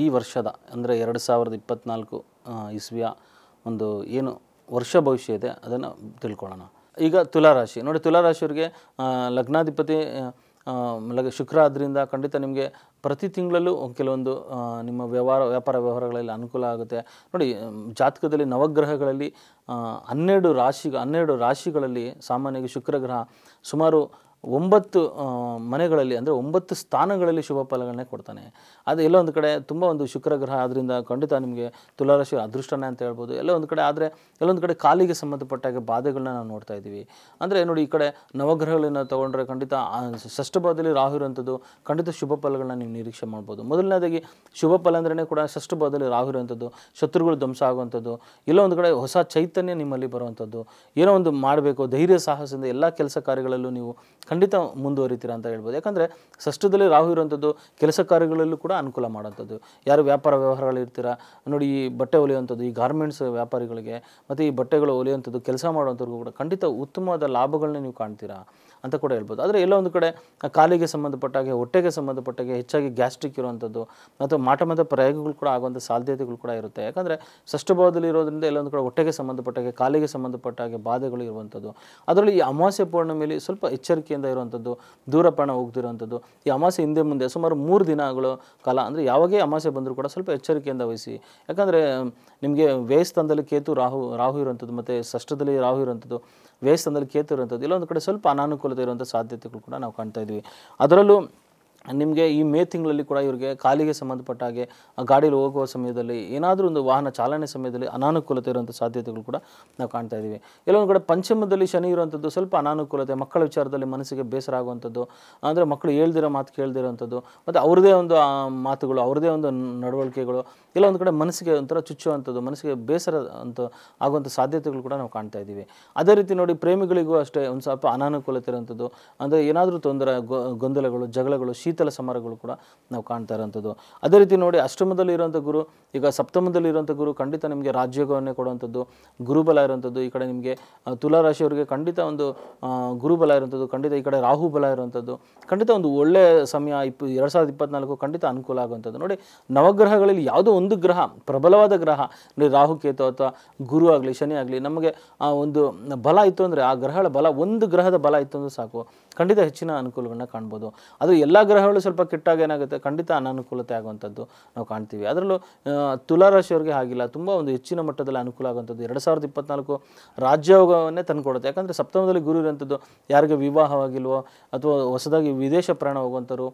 ಈ ವರ್ಷದ ಅಂದರೆ ಎರಡು ಸಾವಿರದ ಇಪ್ಪತ್ತ್ನಾಲ್ಕು ಇಸ್ವಿಯ ಒಂದು ಏನು ವರ್ಷ ಭವಿಷ್ಯ ಇದೆ ಅದನ್ನು ತಿಳ್ಕೊಳ್ಳೋಣ ಈಗ ತುಲಾರಾಶಿ ನೋಡಿ ತುಲಾರಾಶಿಯವರಿಗೆ ಲಗ್ನಾಧಿಪತಿ ಲಗ ಶುಕ್ರ ಆದ್ದರಿಂದ ಖಂಡಿತ ನಿಮಗೆ ಪ್ರತಿ ತಿಂಗಳಲ್ಲೂ ಕೆಲವೊಂದು ನಿಮ್ಮ ವ್ಯವಹಾರ ವ್ಯಾಪಾರ ವ್ಯವಹಾರಗಳಲ್ಲಿ ಅನುಕೂಲ ಆಗುತ್ತೆ ನೋಡಿ ಜಾತಕದಲ್ಲಿ ನವಗ್ರಹಗಳಲ್ಲಿ ಹನ್ನೆರಡು ರಾಶಿ ಹನ್ನೆರಡು ರಾಶಿಗಳಲ್ಲಿ ಸಾಮಾನ್ಯವಾಗಿ ಶುಕ್ರಗ್ರಹ ಸುಮಾರು ಒಂಬತ್ತು ಮನೆಗಳಲ್ಲಿ ಅಂದರೆ ಒಂಬತ್ತು ಸ್ಥಾನಗಳಲ್ಲಿ ಶುಭ ಫಲಗಳನ್ನೇ ಕೊಡ್ತಾನೆ ಅದು ಎಲ್ಲೋ ಒಂದು ಕಡೆ ತುಂಬ ಒಂದು ಶುಕ್ರ ಗ್ರಹ ಖಂಡಿತ ನಿಮಗೆ ತುಲಾರಾಶಿ ಅದೃಷ್ಟನೇ ಅಂತ ಹೇಳ್ಬೋದು ಎಲ್ಲೋ ಒಂದು ಕಡೆ ಆದರೆ ಎಲ್ಲೊಂದು ಕಡೆ ಕಾಲಿಗೆ ಸಂಬಂಧಪಟ್ಟಾಗೆ ಬಾಧೆಗಳನ್ನ ನಾವು ನೋಡ್ತಾ ಇದ್ದೀವಿ ಅಂದರೆ ನೋಡಿ ಈ ಕಡೆ ನವಗ್ರಹಗಳನ್ನು ತೊಗೊಂಡ್ರೆ ಖಂಡಿತ ಷಷ್ಠಭಾವದಲ್ಲಿ ರಾಹು ಇರುವಂಥದ್ದು ಖಂಡಿತ ಶುಭ ಫಲಗಳನ್ನ ನೀವು ನಿರೀಕ್ಷೆ ಮಾಡ್ಬೋದು ಮೊದಲನೇದಾಗಿ ಶುಭ ಫಲ ಅಂದ್ರೇ ಕೂಡ ಷಷ್ಠಭಾವದಲ್ಲಿ ರಾಹು ಇರುವಂಥದ್ದು ಶತ್ರುಗಳು ಧ್ವಂಸ ಆಗುವಂಥದ್ದು ಎಲ್ಲೋ ಒಂದು ಕಡೆ ಹೊಸ ಚೈತನ್ಯ ನಿಮ್ಮಲ್ಲಿ ಬರುವಂಥದ್ದು ಏನೋ ಒಂದು ಮಾಡಬೇಕು ಧೈರ್ಯ ಸಾಹಸದಿಂದ ಎಲ್ಲ ಕೆಲಸ ಕಾರ್ಯಗಳಲ್ಲೂ ನೀವು ಖಂಡಿತ ಮುಂದುವರಿತೀರ ಅಂತ ಹೇಳ್ಬೋದು ಯಾಕಂದರೆ ಷಷ್ಠದಲ್ಲಿ ರಾಹು ಇರುವಂಥದ್ದು ಕೆಲಸ ಕಾರ್ಯಗಳಲ್ಲೂ ಕೂಡ ಅನುಕೂಲ ಮಾಡೋಂಥದ್ದು ಯಾರು ವ್ಯಾಪಾರ ವ್ಯವಹಾರಗಳಿರ್ತೀರ ನೋಡಿ ಈ ಬಟ್ಟೆ ಒಲಿಯುವಂಥದ್ದು ಈ ಗಾರ್ಮೆಂಟ್ಸ್ ವ್ಯಾಪಾರಿಗಳಿಗೆ ಮತ್ತು ಈ ಬಟ್ಟೆಗಳು ಒಲಿಯುವಂಥದ್ದು ಕೆಲಸ ಮಾಡುವಂಥವ್ರಿಗೂ ಕೂಡ ಖಂಡಿತ ಉತ್ತಮವಾದ ಲಾಭಗಳನ್ನ ನೀವು ಕಾಣ್ತೀರಾ ಅಂತ ಕೂಡ ಹೇಳ್ಬೋದು ಆದರೆ ಎಲ್ಲ ಒಂದು ಕಡೆ ಕಾಲಿಗೆ ಸಂಬಂಧಪಟ್ಟಾಗೆ ಹೊಟ್ಟೆಗೆ ಸಂಬಂಧಪಟ್ಟಾಗೆ ಹೆಚ್ಚಾಗಿ ಗ್ಯಾಸ್ಟ್ರಿಕ್ ಇರುವಂಥದ್ದು ಅಥವಾ ಮಾಟಮದ ಪ್ರಯೋಗಗಳು ಕೂಡ ಆಗುವಂಥ ಸಾಧ್ಯತೆಗಳು ಕೂಡ ಇರುತ್ತೆ ಯಾಕಂದರೆ ಷಷ್ಠಭಾವದಲ್ಲಿ ಇರೋದ್ರಿಂದ ಎಲ್ಲೊಂದು ಕಡೆ ಹೊಟ್ಟೆಗೆ ಸಂಬಂಧಪಟ್ಟಾಗೆ ಕಾಲಿಗೆ ಸಂಬಂಧಪಟ್ಟಾಗೆ ಬಾಧೆಗಳು ಇರುವಂಥದ್ದು ಅದರಲ್ಲಿ ಈ ಅಮಾವಾಸ್ಯ ಪೂರ್ಣಿಮೆಯಲ್ಲಿ ಸ್ವಲ್ಪ ಎಚ್ಚರಿಕೆಯಿಂದ ಇರುವಂಥದ್ದು ದೂರಪಾಣ ಪ್ರಾಣ ಹೋಗ್ತಿರುವಂಥದ್ದು ಈ ಅಮಾಸೆ ಹಿಂದೆ ಮುಂದೆ ಸುಮಾರು ಮೂರು ದಿನಗಳು ಕಾಲ ಅಂದರೆ ಯಾವಾಗೇ ಅಮಾಸೆ ಬಂದರೂ ಕೂಡ ಸ್ವಲ್ಪ ಎಚ್ಚರಿಕೆಯಿಂದ ವಹಿಸಿ ಯಾಕಂದರೆ ನಿಮಗೆ ವೇಸ್ತಂದಲ್ಲಿ ಕೇತು ರಾಹು ರಾಹು ಇರುವಂಥದ್ದು ಮತ್ತು ಷಷ್ಠದಲ್ಲಿ ರಾಹು ಇರುವಂಥದ್ದು ವೇಸ್ತಂದಲ್ಲಿ ಕೇತು ಇರುವಂಥದ್ದು ಇಲ್ಲೊಂದು ಕಡೆ ಸ್ವಲ್ಪ ಅನಾನುಕೂಲ ಅನುಕೂಲತೆ ಇರುವಂಥ ಸಾಧ್ಯತೆಗಳು ಕೂಡ ನಾವು ಕಾಣ್ತಾ ಇದ್ದೀವಿ ಅದರಲ್ಲೂ ನಿಮಗೆ ಈ ಮೇ ತಿಂಗಳಲ್ಲಿ ಕೂಡ ಇವರಿಗೆ ಕಾಲಿಗೆ ಸಂಬಂಧಪಟ್ಟ ಹಾಗೆ ಗಾಡಿಯಲ್ಲಿ ಹೋಗುವ ಸಮಯದಲ್ಲಿ ಏನಾದರೂ ಒಂದು ವಾಹನ ಚಾಲನೆ ಸಮಯದಲ್ಲಿ ಅನಾನುಕೂಲತೆ ಇರುವಂಥ ಸಾಧ್ಯತೆಗಳು ಕೂಡ ನಾವು ಕಾಣ್ತಾ ಇದ್ದೀವಿ ಕೆಲವೊಂದು ಕಡೆ ಪಂಚಮದಲ್ಲಿ ಶನಿ ಇರುವಂಥದ್ದು ಸ್ವಲ್ಪ ಅನಾನುಕೂಲತೆ ಮಕ್ಕಳ ವಿಚಾರದಲ್ಲಿ ಮನಸ್ಸಿಗೆ ಬೇಸರ ಆಗುವಂಥದ್ದು ಅಂದರೆ ಮಕ್ಕಳು ಹೇಳ್ದಿರೋ ಮಾತು ಕೇಳ್ದಿರೋವಂಥದ್ದು ಮತ್ತು ಅವ್ರದೇ ಒಂದು ಮಾತುಗಳು ಅವ್ರದೇ ಒಂದು ನಡವಳಿಕೆಗಳು ಎಲ್ಲ ಒಂದು ಕಡೆ ಮನಸ್ಸಿಗೆ ಒಂಥರ ಚುಚ್ಚುವಂಥದ್ದು ಮನಸ್ಸಿಗೆ ಬೇಸರ ಅಂತ ಆಗುವಂಥ ಸಾಧ್ಯತೆಗಳು ಕೂಡ ನಾವು ಕಾಣ್ತಾ ಇದ್ದೀವಿ ಅದೇ ರೀತಿ ನೋಡಿ ಪ್ರೇಮಿಗಳಿಗೂ ಅಷ್ಟೇ ಒಂದು ಸ್ವಲ್ಪ ಅನಾನುಕೂಲತೆ ಇರುವಂಥದ್ದು ಅಂದರೆ ಏನಾದರೂ ತೊಂದರೆ ಗೊಂದಲಗಳು ಜಗಳಗಳು ಶೀತ ಶ್ರೀತಲ ಸಮರಗಳು ಕೂಡ ನಾವು ಕಾಣ್ತಾ ಇರೋಂಥದ್ದು ಅದೇ ರೀತಿ ನೋಡಿ ಅಷ್ಟಮದಲ್ಲಿ ಇರುವಂಥ ಗುರು ಈಗ ಸಪ್ತಮದಲ್ಲಿ ಇರುವಂಥ ಗುರು ಖಂಡಿತ ನಿಮಗೆ ರಾಜ್ಯೋಗವನ್ನೇ ಕೊಡುವಂಥದ್ದು ಗುರುಬಲ ಇರುವಂಥದ್ದು ಈ ಕಡೆ ನಿಮಗೆ ತುಲಾರಾಶಿಯವರಿಗೆ ಖಂಡಿತ ಒಂದು ಗುರುಬಲ ಇರುವಂಥದ್ದು ಖಂಡಿತ ಈ ಕಡೆ ರಾಹುಬಲ ಇರುವಂಥದ್ದು ಖಂಡಿತ ಒಂದು ಒಳ್ಳೆಯ ಸಮಯ ಇಪ್ಪ ಎರಡು ಸಾವಿರದ ಇಪ್ಪತ್ನಾಲ್ಕು ಖಂಡಿತ ಅನುಕೂಲ ಆಗುವಂಥದ್ದು ನೋಡಿ ನವಗ್ರಹಗಳಲ್ಲಿ ಯಾವುದೋ ಒಂದು ಗ್ರಹ ಪ್ರಬಲವಾದ ಗ್ರಹ ನೋಡಿ ರಾಹುಕೇತು ಅಥವಾ ಗುರು ಆಗಲಿ ಶನಿ ಆಗಲಿ ನಮಗೆ ಒಂದು ಬಲ ಇತ್ತು ಅಂದರೆ ಆ ಗ್ರಹಗಳ ಬಲ ಒಂದು ಗ್ರಹದ ಬಲ ಇತ್ತು ಅಂದರೆ ಸಾಕು ಖಂಡಿತ ಹೆಚ್ಚಿನ ಅನುಕೂಲವನ್ನು ಕಾಣ್ಬೋದು ಅದು ಎಲ್ಲ ಗ್ರಹಗಳು ಸ್ವಲ್ಪ ಕೆಟ್ಟಾಗ ಏನಾಗುತ್ತೆ ಖಂಡಿತ ಅನಾನುಕೂಲತೆ ಆಗುವಂಥದ್ದು ನಾವು ಕಾಣ್ತೀವಿ ಅದರಲ್ಲೂ ತುಲಾರಾಶಿಯವರಿಗೆ ಆಗಿಲ್ಲ ತುಂಬ ಒಂದು ಹೆಚ್ಚಿನ ಮಟ್ಟದಲ್ಲಿ ಅನುಕೂಲ ಆಗುವಂಥದ್ದು ಎರಡು ಸಾವಿರದ ಇಪ್ಪತ್ನಾಲ್ಕು ರಾಜ್ಯೋಗವನ್ನೇ ತಂದುಕೊಡುತ್ತೆ ಯಾಕಂದರೆ ಸಪ್ತಮದಲ್ಲಿ ಗುರು ಇರುವಂಥದ್ದು ಯಾರಿಗೆ ವಿವಾಹವಾಗಿಲ್ವೋ ಅಥವಾ ಹೊಸದಾಗಿ ವಿದೇಶ ಪ್ರಯಾಣ ಹೋಗುವಂಥವ್ರು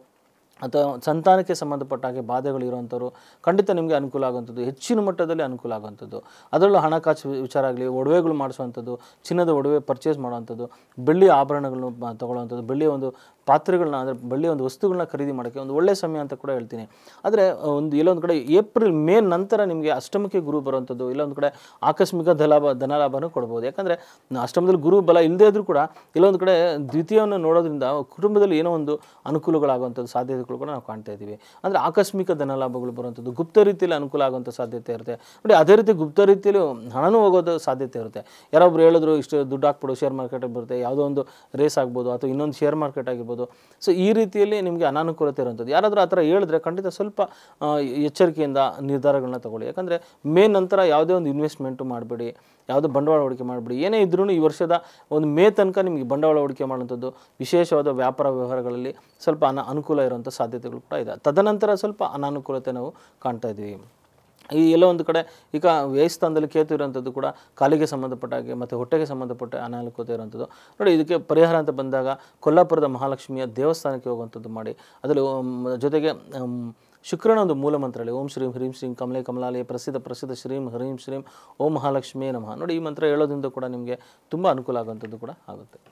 ಅಥವಾ ಸಂತಾನಕ್ಕೆ ಸಂಬಂಧಪಟ್ಟ ಹಾಗೆ ಬಾಧೆಗಳಿರುವಂಥವ್ರು ಖಂಡಿತ ನಿಮಗೆ ಅನುಕೂಲ ಆಗುವಂಥದ್ದು ಹೆಚ್ಚಿನ ಮಟ್ಟದಲ್ಲಿ ಅನುಕೂಲ ಆಗುವಂಥದ್ದು ಅದರಲ್ಲೂ ಹಣಕಾಸು ವಿಚಾರ ಆಗಲಿ ಒಡವೆಗಳು ಮಾಡಿಸುವಂಥದ್ದು ಚಿನ್ನದ ಒಡವೆ ಪರ್ಚೇಸ್ ಮಾಡುವಂಥದ್ದು ಬೆಳ್ಳಿ ಆಭರಣಗಳನ್ನು ತೊಗೊಳ್ಳುವಂಥದ್ದು ಬೆಳ್ಳಿಯ ಒಂದು ಪಾತ್ರೆಗಳನ್ನ ಅಂದರೆ ಬಳ್ಳಿ ಒಂದು ವಸ್ತುಗಳನ್ನ ಖರೀದಿ ಮಾಡೋಕ್ಕೆ ಒಂದು ಒಳ್ಳೆಯ ಸಮಯ ಅಂತ ಕೂಡ ಹೇಳ್ತೀನಿ ಆದರೆ ಒಂದು ಎಲ್ಲೊಂದು ಕಡೆ ಏಪ್ರಿಲ್ ಮೇ ನಂತರ ನಿಮಗೆ ಅಷ್ಟಮಕ್ಕೆ ಗುರು ಬರುವಂಥದ್ದು ಇಲ್ಲೊಂದು ಕಡೆ ಆಕಸ್ಮಿಕ ಧಲಾಭ ಧನಲಾಭನೂ ಕೊಡ್ಬೋದು ಯಾಕಂದರೆ ಅಷ್ಟಮದಲ್ಲಿ ಗುರು ಬಲ ಇಲ್ಲದೇ ಇದ್ರೂ ಕೂಡ ಇಲ್ಲೊಂದು ಕಡೆ ದ್ವಿತೀಯವನ್ನು ನೋಡೋದ್ರಿಂದ ಕುಟುಂಬದಲ್ಲಿ ಏನೋ ಒಂದು ಅನುಕೂಲಗಳಾಗುವಂಥದ್ದು ಸಾಧ್ಯತೆಗಳು ಕೂಡ ನಾವು ಕಾಣ್ತಾ ಇದ್ದೀವಿ ಅಂದರೆ ಆಕಸ್ಮಿಕ ಧನಲಾಭಗಳು ಬರುವಂಥದ್ದು ಗುಪ್ತ ರೀತಿಯಲ್ಲಿ ಅನುಕೂಲ ಆಗುವಂಥ ಸಾಧ್ಯತೆ ಇರುತ್ತೆ ನೋಡಿ ಅದೇ ರೀತಿ ಗುಪ್ತ ರೀತಿಯಲ್ಲಿ ಹಣನೂ ಹೋಗೋದು ಸಾಧ್ಯತೆ ಇರುತ್ತೆ ಯಾರೊಬ್ಬರು ಹೇಳಿದ್ರು ಇಷ್ಟು ದುಡ್ಡು ಹಾಕ್ಬಿಡು ಶೇರ್ ಮಾರ್ಕೆಟಲ್ಲಿ ಬರುತ್ತೆ ಯಾವುದೋ ಒಂದು ರೇಸ್ ಆಗ್ಬೋದು ಅಥವಾ ಇನ್ನೊಂದು ಶೇರ್ ಮಾರ್ಕೆಟ್ ಆಗಿರ್ಬೋದು ಆಗಿರ್ಬೋದು ಸೊ ಈ ರೀತಿಯಲ್ಲಿ ನಿಮಗೆ ಅನಾನುಕೂಲತೆ ಇರುವಂಥದ್ದು ಯಾರಾದರೂ ಆ ಥರ ಹೇಳಿದ್ರೆ ಖಂಡಿತ ಸ್ವಲ್ಪ ಎಚ್ಚರಿಕೆಯಿಂದ ನಿರ್ಧಾರಗಳನ್ನ ತಗೊಳ್ಳಿ ಯಾಕಂದರೆ ಮೇ ನಂತರ ಯಾವುದೇ ಒಂದು ಇನ್ವೆಸ್ಟ್ಮೆಂಟು ಮಾಡಬೇಡಿ ಯಾವುದೋ ಬಂಡವಾಳ ಹೂಡಿಕೆ ಮಾಡಬೇಡಿ ಏನೇ ಇದ್ರೂ ಈ ವರ್ಷದ ಒಂದು ಮೇ ತನಕ ನಿಮಗೆ ಬಂಡವಾಳ ಹೂಡಿಕೆ ಮಾಡುವಂಥದ್ದು ವಿಶೇಷವಾದ ವ್ಯಾಪಾರ ವ್ಯವಹಾರಗಳಲ್ಲಿ ಸ್ವಲ್ಪ ಅನ ಅನುಕೂಲ ಇರುವಂಥ ಸಾಧ್ಯತೆಗಳು ಕೂಡ ಇದೆ ತದನಂತರ ಸ್ವಲ್ಪ ಅನಾನುಕೂಲತೆ ನಾವು ಕಾಣ್ತಾ ಇದ್ದೀವಿ ಈ ಎಲ್ಲ ಒಂದು ಕಡೆ ಈಗ ವ್ಯಯಸ್ಥಾನದಲ್ಲಿ ಕೇತು ಕೂಡ ಕಾಲಿಗೆ ಸಂಬಂಧಪಟ್ಟ ಹಾಗೆ ಮತ್ತು ಹೊಟ್ಟೆಗೆ ಸಂಬಂಧಪಟ್ಟ ಅನಾನುಕೂಲತೆ ಇರುವಂಥದ್ದು ನೋಡಿ ಇದಕ್ಕೆ ಪರಿಹಾರ ಅಂತ ಬಂದಾಗ ಕೊಲ್ಲಾಪುರದ ಮಹಾಲಕ್ಷ್ಮಿಯ ದೇವಸ್ಥಾನಕ್ಕೆ ಹೋಗುವಂಥದ್ದು ಮಾಡಿ ಅದರಲ್ಲಿ ಜೊತೆಗೆ ಶುಕ್ರನ ಒಂದು ಮೂಲ ಮಂತ್ರ ಹೇಳಿ ಓಂ ಶ್ರೀಂ ಹ್ರೀಂ ಶ್ರೀಂ ಕಮಲೆ ಕಮಲಾಲಯ ಪ್ರಸಿದ್ಧ ಪ್ರಸಿದ್ಧ ಶ್ರೀಂ ಹ್ರೀಂ ಶ್ರೀಂ ಓಂ ಮಹಾಲಕ್ಷ್ಮೀ ನಮಃ ನೋಡಿ ಈ ಮಂತ್ರ ಹೇಳೋದ್ರಿಂದ ಕೂಡ ನಿಮಗೆ ತುಂಬ ಅನುಕೂಲ ಆಗುವಂಥದ್ದು ಕೂಡ ಆಗುತ್ತೆ